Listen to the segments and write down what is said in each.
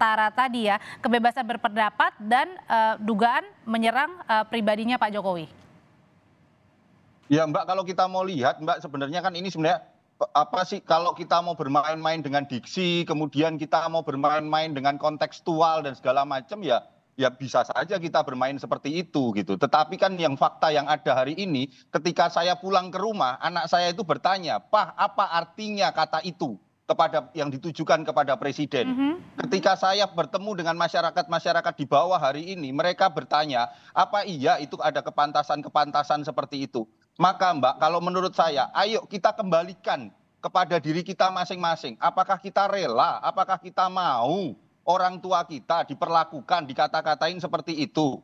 setara tadi ya, kebebasan berpendapat dan uh, dugaan menyerang uh, pribadinya Pak Jokowi. Ya Mbak, kalau kita mau lihat Mbak sebenarnya kan ini sebenarnya apa sih kalau kita mau bermain-main dengan diksi, kemudian kita mau bermain-main dengan kontekstual dan segala macam ya ya bisa saja kita bermain seperti itu gitu. Tetapi kan yang fakta yang ada hari ini ketika saya pulang ke rumah, anak saya itu bertanya, "Pak, apa artinya kata itu?" kepada yang ditujukan kepada presiden. Mm -hmm. Ketika saya bertemu dengan masyarakat-masyarakat di bawah hari ini, mereka bertanya, apa iya itu ada kepantasan-kepantasan seperti itu? Maka Mbak, kalau menurut saya, ayo kita kembalikan kepada diri kita masing-masing. Apakah kita rela? Apakah kita mau orang tua kita diperlakukan, dikata-katain seperti itu?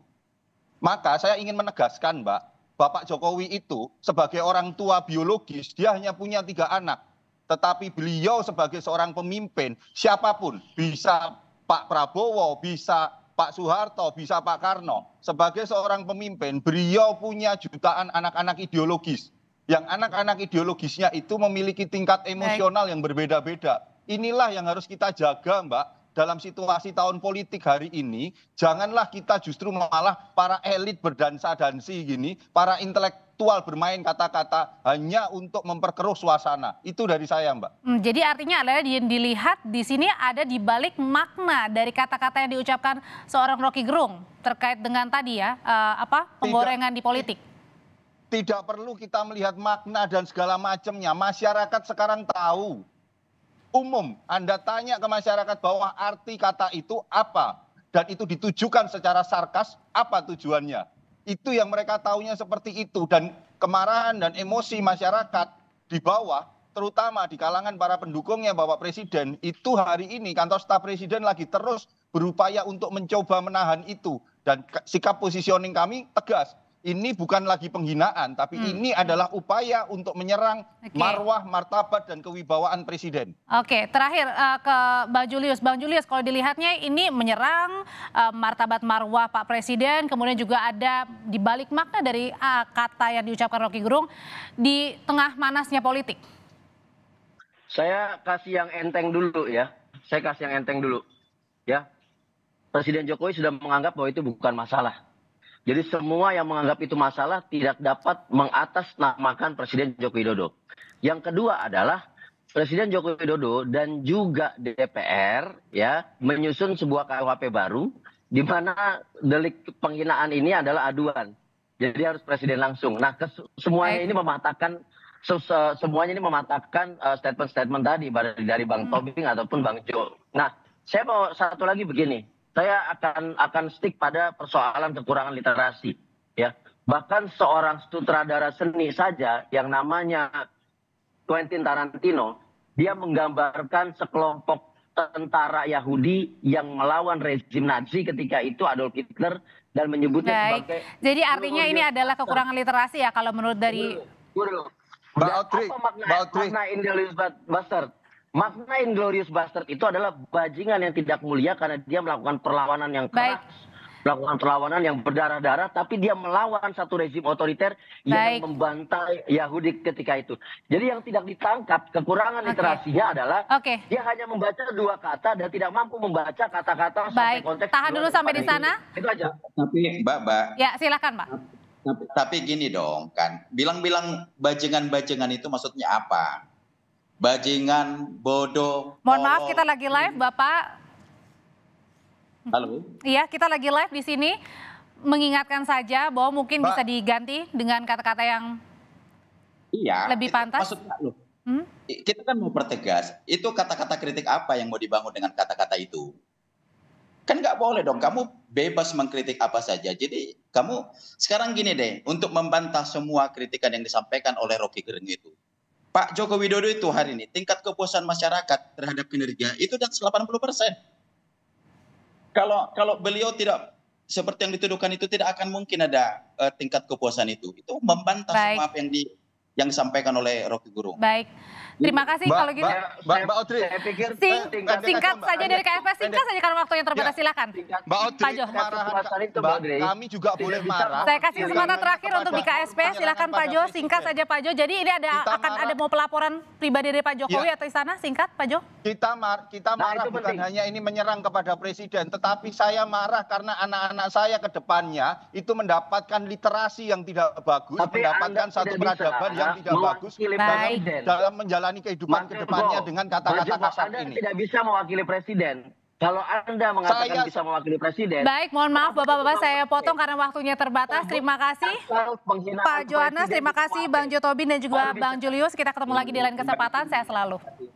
Maka saya ingin menegaskan, Mbak, Bapak Jokowi itu sebagai orang tua biologis, dia hanya punya tiga anak tetapi beliau sebagai seorang pemimpin siapapun bisa Pak Prabowo, bisa Pak Soeharto, bisa Pak Karno. Sebagai seorang pemimpin, beliau punya jutaan anak-anak ideologis. Yang anak-anak ideologisnya itu memiliki tingkat emosional yang berbeda-beda. Inilah yang harus kita jaga, Mbak dalam situasi tahun politik hari ini, janganlah kita justru malah para elit berdansa-dansi gini, para intelektual bermain kata-kata hanya untuk memperkeruh suasana. Itu dari saya, Mbak. Hmm, jadi artinya adalah yang dilihat di sini ada di balik makna dari kata-kata yang diucapkan seorang Rocky Gerung terkait dengan tadi ya, uh, apa penggorengan Tidak. di politik tidak perlu kita melihat makna dan segala macamnya. Masyarakat sekarang tahu umum. Anda tanya ke masyarakat bahwa arti kata itu apa dan itu ditujukan secara sarkas apa tujuannya. Itu yang mereka taunya seperti itu dan kemarahan dan emosi masyarakat di bawah terutama di kalangan para pendukungnya Bapak Presiden itu hari ini kantor staf presiden lagi terus berupaya untuk mencoba menahan itu dan sikap positioning kami tegas ini bukan lagi penghinaan, tapi hmm. ini adalah upaya untuk menyerang okay. marwah, martabat, dan kewibawaan Presiden. Oke, okay. terakhir uh, ke Bang Julius. Bang Julius, kalau dilihatnya ini menyerang uh, martabat marwah Pak Presiden, kemudian juga ada di balik makna dari uh, kata yang diucapkan Rocky Gerung, di tengah manasnya politik. Saya kasih yang enteng dulu ya. Saya kasih yang enteng dulu. Ya. Presiden Jokowi sudah menganggap bahwa itu bukan masalah jadi semua yang menganggap itu masalah tidak dapat mengatasnamakan Presiden Joko Widodo. Yang kedua adalah Presiden Joko Widodo dan juga DPR ya menyusun sebuah KUHP baru di mana delik penghinaan ini adalah aduan. Jadi harus presiden langsung. Nah, semuanya ini mematahkan semuanya eh, ini mematahkan statement-statement tadi dari Bang hmm. Tobing ataupun Bang Jo. Nah, saya mau satu lagi begini saya akan akan stick pada persoalan kekurangan literasi ya bahkan seorang sutradara seni saja yang namanya Quentin Tarantino dia menggambarkan sekelompok tentara Yahudi yang melawan rezim Nazi ketika itu Adolf Hitler dan menyebutnya Baik. sebagai Jadi artinya ini adalah kekurangan literasi ya kalau menurut dari Guru. Mbak Otri, Makna Intelligence Bastard? Makna Inglorious Bastard itu adalah bajingan yang tidak mulia karena dia melakukan perlawanan yang keras. Baik melakukan perlawanan yang berdarah-darah, tapi dia melawan satu rezim otoriter yang membantai Yahudi ketika itu. Jadi yang tidak ditangkap kekurangan okay. literasinya adalah okay. dia hanya membaca dua kata dan tidak mampu membaca kata-kata sampai konteks. Tahan dulu sampai di sana. Itu, itu aja. Tapi Mbak, Mbak. Ya silakan Mbak. Tapi, tapi gini dong kan, bilang-bilang bajengan-bajengan itu maksudnya apa? bajingan, bodoh. Mohon maaf kita lagi live Bapak. Halo. Iya, kita lagi live di sini mengingatkan saja bahwa mungkin Pak. bisa diganti dengan kata-kata yang iya, lebih pantas. Maksudnya loh, hmm? kita kan mau pertegas. Itu kata-kata kritik apa yang mau dibangun dengan kata-kata itu? Kan nggak boleh dong. Kamu bebas mengkritik apa saja. Jadi kamu sekarang gini deh, untuk membantah semua kritikan yang disampaikan oleh Rocky Gerung itu, Pak Joko Widodo itu hari ini tingkat kepuasan masyarakat terhadap kinerja itu dan 80 persen. Kalau kalau beliau tidak seperti yang dituduhkan itu tidak akan mungkin ada uh, tingkat kepuasan itu. Itu membantah semua apa yang di yang disampaikan oleh Rocky Gurung. Baik. Terima kasih kalau gitu. Mbak ba, Otri, saya pikir Sing, singkat, singkat saja dari KFS, singkat saja karena waktunya terbatas ya, silakan. Mbak Otri, Pak kami juga boleh marah. Saya kasih kesempatan terakhir untuk di KSP, silakan Pak Jo, singkat saja Pak Jo. Jadi ini ada kita akan marah. ada mau pelaporan pribadi dari Pak iya. Jokowi ya. atau istana, singkat Pak Jo. Kita mar kita nah, marah bukan penting. hanya ini menyerang kepada presiden, tetapi saya marah karena anak-anak saya ke depannya itu mendapatkan literasi yang tidak bagus, mendapatkan satu peradaban ya yang tidak bagus dalam, dalam menjalani kehidupan Mas kedepannya dengan kata-kata kasar ini. tidak bisa mewakili presiden. Kalau Anda mengatakan saya... bisa mewakili presiden. Baik, mohon maaf Bapak-Bapak saya potong karena waktunya terbatas. Terima kasih Pak Johannes, terima kasih Bang Jo Tobin dan juga Bang Julius. Kita ketemu lagi di lain kesempatan. Saya selalu.